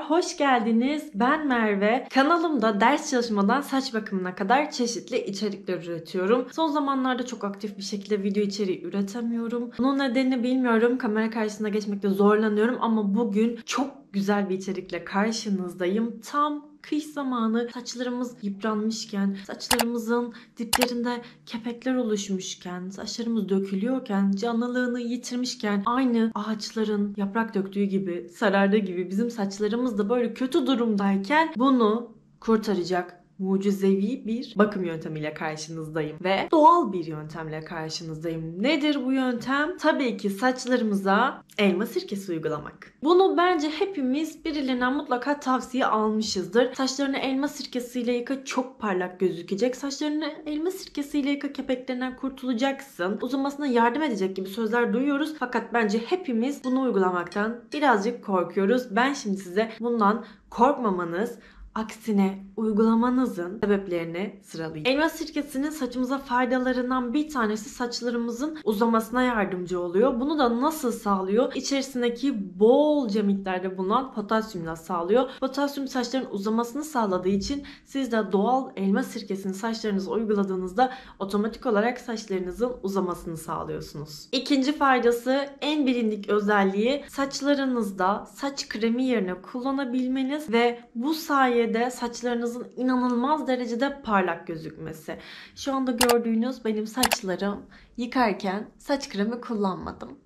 hoş geldiniz. Ben Merve. Kanalımda ders çalışmadan saç bakımına kadar çeşitli içerikler üretiyorum. Son zamanlarda çok aktif bir şekilde video içeriği üretemiyorum. Bunun nedenini bilmiyorum. Kamera karşısına geçmekte zorlanıyorum ama bugün çok güzel bir içerikle karşınızdayım. Tam kış zamanı saçlarımız yıpranmışken, saçlarımızın diplerinde kepekler oluşmuşken, saçlarımız dökülüyorken, canlılığını yitirmişken aynı ağaçların yaprak döktüğü gibi, sararda gibi bizim saçlarımız da böyle kötü durumdayken bunu kurtaracak mucizevi bir bakım yöntemiyle karşınızdayım ve doğal bir yöntemle karşınızdayım. Nedir bu yöntem? Tabii ki saçlarımıza elma sirkesi uygulamak. Bunu bence hepimiz birilerinden mutlaka tavsiye almışızdır. Saçlarını elma sirkesiyle yıka çok parlak gözükecek. Saçlarını elma sirkesiyle yıka kepeklerinden kurtulacaksın. Uzamasına yardım edecek gibi sözler duyuyoruz. Fakat bence hepimiz bunu uygulamaktan birazcık korkuyoruz. Ben şimdi size bundan korkmamanız, Aksine uygulamanızın sebeplerini sıralayayım. Elma sirkesinin saçımıza faydalarından bir tanesi saçlarımızın uzamasına yardımcı oluyor. Bunu da nasıl sağlıyor? İçerisindeki bolca miktarda bulunan potasyumla sağlıyor. Potasyum saçların uzamasını sağladığı için siz de doğal elma sirkesini saçlarınıza uyguladığınızda otomatik olarak saçlarınızın uzamasını sağlıyorsunuz. İkinci faydası en bilindik özelliği saçlarınızda saç kremi yerine kullanabilmeniz ve bu sayede sayede saçlarınızın inanılmaz derecede parlak gözükmesi. Şu anda gördüğünüz benim saçlarım yıkarken saç kremi kullanmadım.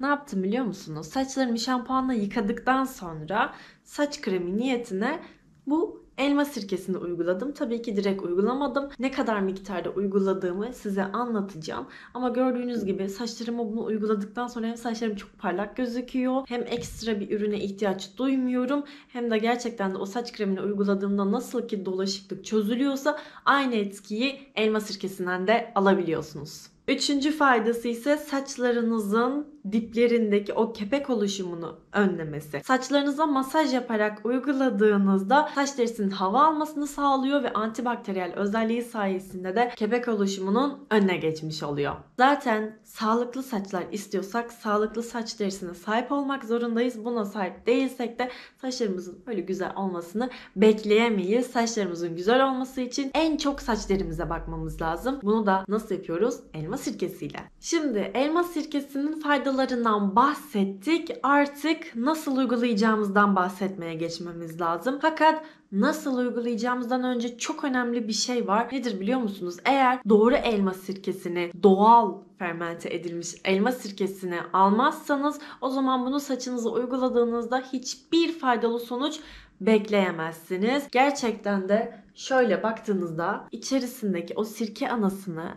Ne yaptım biliyor musunuz? Saçlarımı şampuanla yıkadıktan sonra saç kremi niyetine bu elma sirkesini uyguladım. Tabii ki direkt uygulamadım. Ne kadar miktarda uyguladığımı size anlatacağım. Ama gördüğünüz gibi saçlarıma bunu uyguladıktan sonra hem saçlarım çok parlak gözüküyor. Hem ekstra bir ürüne ihtiyaç duymuyorum. Hem de gerçekten de o saç kremini uyguladığımda nasıl ki dolaşıklık çözülüyorsa aynı etkiyi elma sirkesinden de alabiliyorsunuz. Üçüncü faydası ise saçlarınızın diplerindeki o kepek oluşumunu önlemesi. Saçlarınıza masaj yaparak uyguladığınızda saç derisinin hava almasını sağlıyor ve antibakteriyel özelliği sayesinde de kepek oluşumunun önüne geçmiş oluyor. Zaten sağlıklı saçlar istiyorsak sağlıklı saç derisine sahip olmak zorundayız. Buna sahip değilsek de saçlarımızın öyle güzel olmasını bekleyemeyiz. Saçlarımızın güzel olması için en çok saç derimize bakmamız lazım. Bunu da nasıl yapıyoruz? Elma sirkesiyle. Şimdi elma sirkesinin faydalarından bahsettik. Artık nasıl uygulayacağımızdan bahsetmeye geçmemiz lazım. Fakat nasıl uygulayacağımızdan önce çok önemli bir şey var. Nedir biliyor musunuz? Eğer doğru elma sirkesini doğal fermente edilmiş elma sirkesini almazsanız o zaman bunu saçınıza uyguladığınızda hiçbir faydalı sonuç bekleyemezsiniz. Gerçekten de şöyle baktığınızda içerisindeki o sirke anasını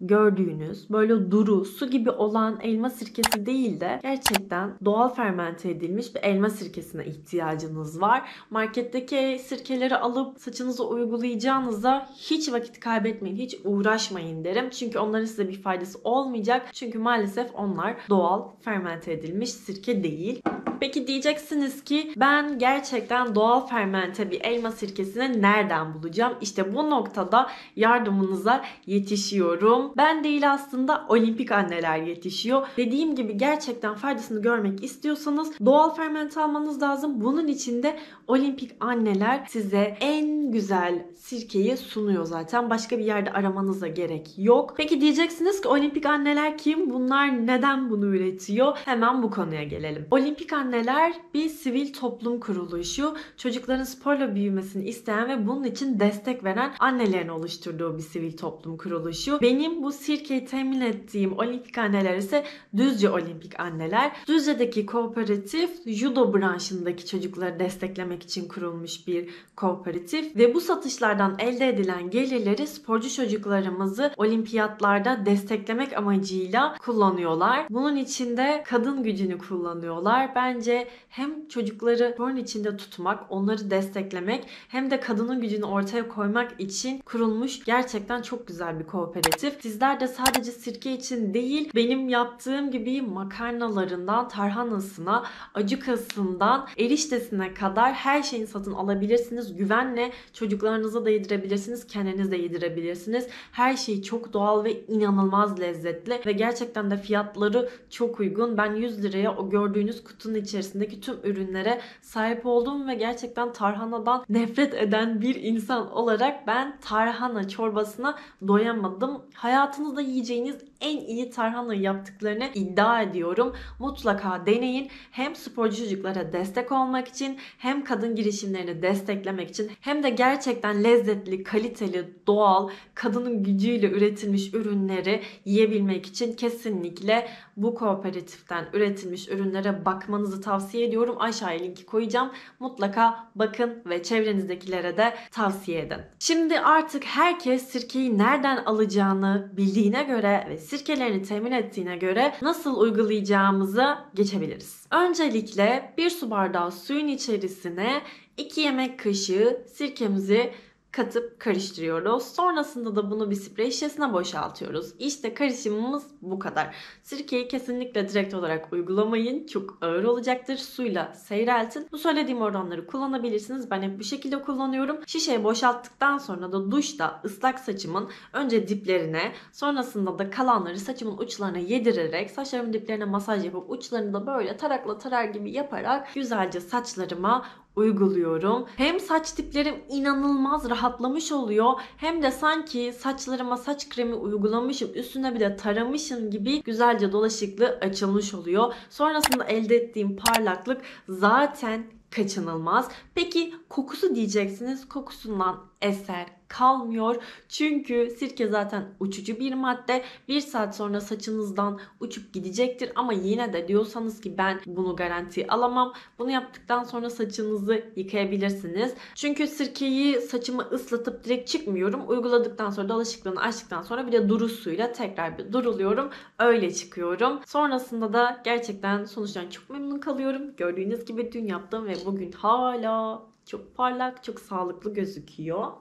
gördüğünüz böyle duru, su gibi olan elma sirkesi değil de gerçekten doğal fermente edilmiş bir elma sirkesine ihtiyacınız var. Marketteki sirkeleri alıp saçınıza uygulayacağınıza hiç vakit kaybetmeyin, hiç uğraşmayın derim. Çünkü onların size bir faydası olmayacak. Çünkü maalesef onlar doğal fermente edilmiş sirke değil. Peki diyeceksiniz ki ben gerçekten doğal fermente bir elma sirkesini nereden bulacağım? İşte bu noktada yardımınıza yetişiyorum. Ben değil aslında olimpik anneler yetişiyor. Dediğim gibi gerçekten faydasını görmek istiyorsanız doğal fermente almanız lazım. Bunun için de olimpik anneler size en güzel sirkeyi sunuyor zaten. Başka bir yerde aramanıza gerek yok. Peki diyeceksiniz ki olimpik anneler kim? Bunlar neden bunu üretiyor? Hemen bu konuya gelelim. Olimpik anneler Anneler bir sivil toplum kuruluşu. Çocukların sporla büyümesini isteyen ve bunun için destek veren annelerin oluşturduğu bir sivil toplum kuruluşu. Benim bu sirkeyi temin ettiğim olimpik anneler ise Düzce Olimpik Anneler. Düzce'deki kooperatif judo branşındaki çocukları desteklemek için kurulmuş bir kooperatif ve bu satışlardan elde edilen gelirleri sporcu çocuklarımızı olimpiyatlarda desteklemek amacıyla kullanıyorlar. Bunun içinde kadın gücünü kullanıyorlar. Ben bence hem çocukları sorun içinde tutmak, onları desteklemek hem de kadının gücünü ortaya koymak için kurulmuş gerçekten çok güzel bir kooperatif. Sizler de sadece sirke için değil benim yaptığım gibi makarnalarından tarhanasına, acukasından eriştesine kadar her şeyin satın alabilirsiniz. Güvenle çocuklarınıza da yedirebilirsiniz, kendiniz de yedirebilirsiniz. Her şey çok doğal ve inanılmaz lezzetli ve gerçekten de fiyatları çok uygun. Ben 100 liraya o gördüğünüz kutunun içerisindeki tüm ürünlere sahip oldum ve gerçekten tarhanadan nefret eden bir insan olarak ben tarhana çorbasına doyamadım. Hayatınızda yiyeceğiniz en iyi tarhana yaptıklarını iddia ediyorum. Mutlaka deneyin. Hem sporcu çocuklara destek olmak için hem kadın girişimlerini desteklemek için hem de gerçekten lezzetli, kaliteli, doğal, kadının gücüyle üretilmiş ürünleri yiyebilmek için kesinlikle bu kooperatiften üretilmiş ürünlere bakmanızı tavsiye ediyorum. Aşağıya linki koyacağım. Mutlaka bakın ve çevrenizdekilere de tavsiye edin. Şimdi artık herkes sirkeyi nereden alacağını bildiğine göre ve sirkelerini temin ettiğine göre nasıl uygulayacağımızı geçebiliriz. Öncelikle bir su bardağı suyun içerisine 2 yemek kaşığı sirkemizi katıp karıştırıyoruz. Sonrasında da bunu bir sprey şişesine boşaltıyoruz. İşte karışımımız bu kadar. Sirkeyi kesinlikle direkt olarak uygulamayın. Çok ağır olacaktır. Suyla seyreltin. Bu söylediğim oranları kullanabilirsiniz. Ben hep bu şekilde kullanıyorum. Şişeyi boşalttıktan sonra da duşta ıslak saçımın önce diplerine sonrasında da kalanları saçımın uçlarına yedirerek saçlarımın diplerine masaj yapıp uçlarını da böyle tarakla tarar gibi yaparak güzelce saçlarıma uyguluyorum. Hem saç tiplerim inanılmaz rahatlamış oluyor hem de sanki saçlarıma saç kremi uygulamışım üstüne bir de taramışım gibi güzelce dolaşıklı açılmış oluyor. Sonrasında elde ettiğim parlaklık zaten kaçınılmaz. Peki kokusu diyeceksiniz. Kokusundan eser kalmıyor. Çünkü sirke zaten uçucu bir madde. Bir saat sonra saçınızdan uçup gidecektir ama yine de diyorsanız ki ben bunu garanti alamam. Bunu yaptıktan sonra saçınızı yıkayabilirsiniz. Çünkü sirkeyi saçımı ıslatıp direkt çıkmıyorum. Uyguladıktan sonra dalaşıklığını açtıktan sonra bir de durusuyla tekrar bir duruluyorum. Öyle çıkıyorum. Sonrasında da gerçekten sonuçtan çok memnun kalıyorum. Gördüğünüz gibi dün yaptım ve bugün hala çok parlak, çok sağlıklı gözüküyor.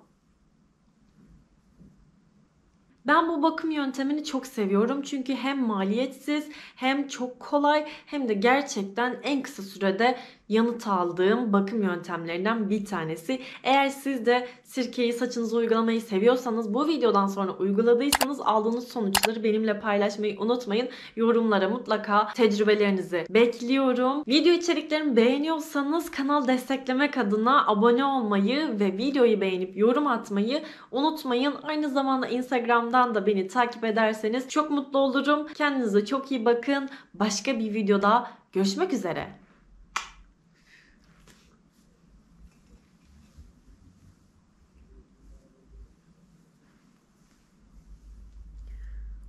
Ben bu bakım yöntemini çok seviyorum. Çünkü hem maliyetsiz hem çok kolay hem de gerçekten en kısa sürede yanıt aldığım bakım yöntemlerinden bir tanesi. Eğer siz de sirkeyi saçınıza uygulamayı seviyorsanız bu videodan sonra uyguladıysanız aldığınız sonuçları benimle paylaşmayı unutmayın. Yorumlara mutlaka tecrübelerinizi bekliyorum. Video içeriklerimi beğeniyorsanız kanal desteklemek adına abone olmayı ve videoyu beğenip yorum atmayı unutmayın. Aynı zamanda Instagram'da Instagram'dan da beni takip ederseniz çok mutlu olurum. Kendinize çok iyi bakın. Başka bir videoda görüşmek üzere.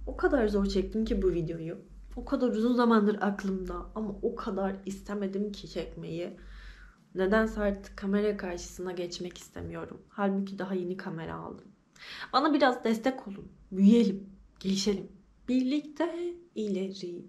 O kadar zor çektim ki bu videoyu. O kadar uzun zamandır aklımda ama o kadar istemedim ki çekmeyi. Nedense artık kamera karşısına geçmek istemiyorum. Halbuki daha yeni kamera aldım. Bana biraz destek olun. Büyüyelim, gelişelim. Birlikte ileri.